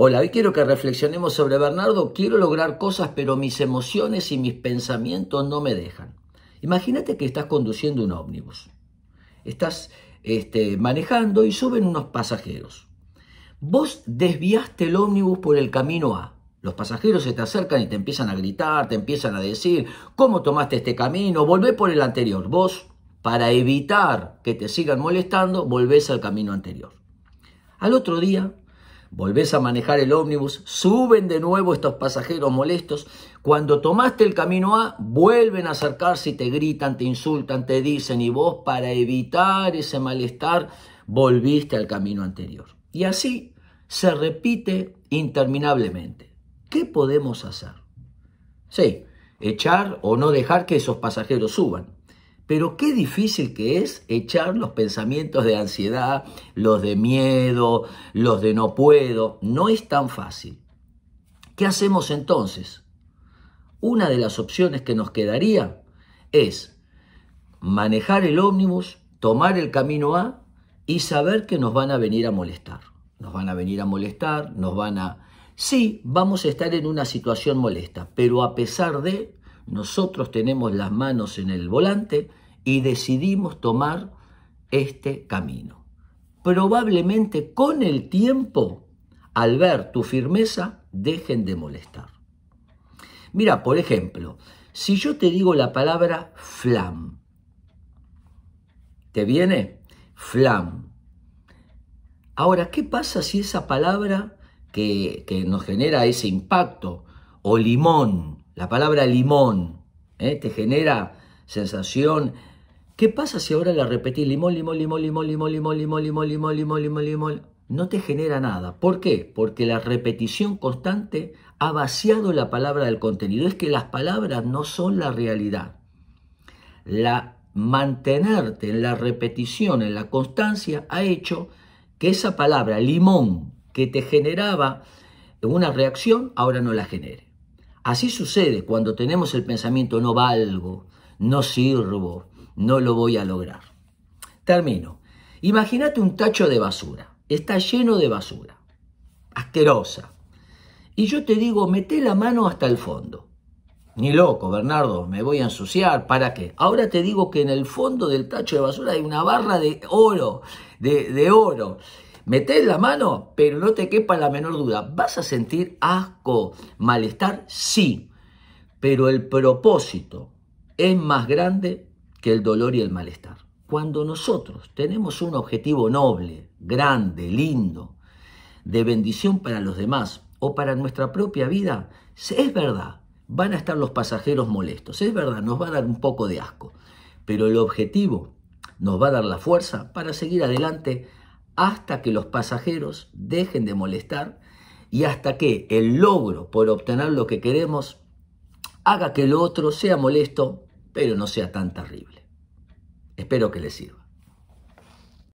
Hola, hoy quiero que reflexionemos sobre Bernardo. Quiero lograr cosas, pero mis emociones y mis pensamientos no me dejan. Imagínate que estás conduciendo un ómnibus. Estás este, manejando y suben unos pasajeros. Vos desviaste el ómnibus por el camino A. Los pasajeros se te acercan y te empiezan a gritar, te empiezan a decir, ¿cómo tomaste este camino? Volvé por el anterior. Vos, para evitar que te sigan molestando, volvés al camino anterior. Al otro día, volvés a manejar el ómnibus, suben de nuevo estos pasajeros molestos, cuando tomaste el camino A, vuelven a acercarse y te gritan, te insultan, te dicen, y vos para evitar ese malestar, volviste al camino anterior. Y así se repite interminablemente. ¿Qué podemos hacer? Sí, echar o no dejar que esos pasajeros suban. Pero qué difícil que es echar los pensamientos de ansiedad, los de miedo, los de no puedo. No es tan fácil. ¿Qué hacemos entonces? Una de las opciones que nos quedaría es manejar el ómnibus, tomar el camino A y saber que nos van a venir a molestar. Nos van a venir a molestar, nos van a... Sí, vamos a estar en una situación molesta, pero a pesar de, nosotros tenemos las manos en el volante, y decidimos tomar este camino. Probablemente con el tiempo, al ver tu firmeza, dejen de molestar. Mira, por ejemplo, si yo te digo la palabra flam, ¿te viene? Flam. Ahora, ¿qué pasa si esa palabra que, nos genera ese impacto, o limón, la palabra limón, eh, te genera sensación ¿Qué pasa si ahora la repetís, limón, limón, limón, limón, limón, limón, limón, limón, limón, limón, limón, limón? No te genera nada. ¿Por qué? Porque la repetición constante ha vaciado la palabra del contenido. Es que las palabras no son la realidad. La mantenerte en la repetición, en la constancia, ha hecho que esa palabra limón que te generaba una reacción, ahora no la genere. Así sucede cuando tenemos el pensamiento no valgo, no sirvo, no lo voy a lograr. Termino. Imagínate un tacho de basura. Está lleno de basura. Asquerosa. Y yo te digo, mete la mano hasta el fondo. Ni loco, Bernardo, me voy a ensuciar, ¿para qué? Ahora te digo que en el fondo del tacho de basura hay una barra de oro, de, oro. Mete la mano, pero no te quepa la menor duda. ¿Vas a sentir asco, malestar? Sí, pero el propósito es más grande que el dolor y el malestar. Cuando nosotros tenemos un objetivo noble, grande, lindo, de bendición para los demás o para nuestra propia vida, es verdad, van a estar los pasajeros molestos, es verdad, nos va a dar un poco de asco, pero el objetivo nos va a dar la fuerza para seguir adelante hasta que los pasajeros dejen de molestar y hasta que el logro por obtener lo que queremos haga que el otro sea molesto pero no sea tan terrible. Espero que les sirva.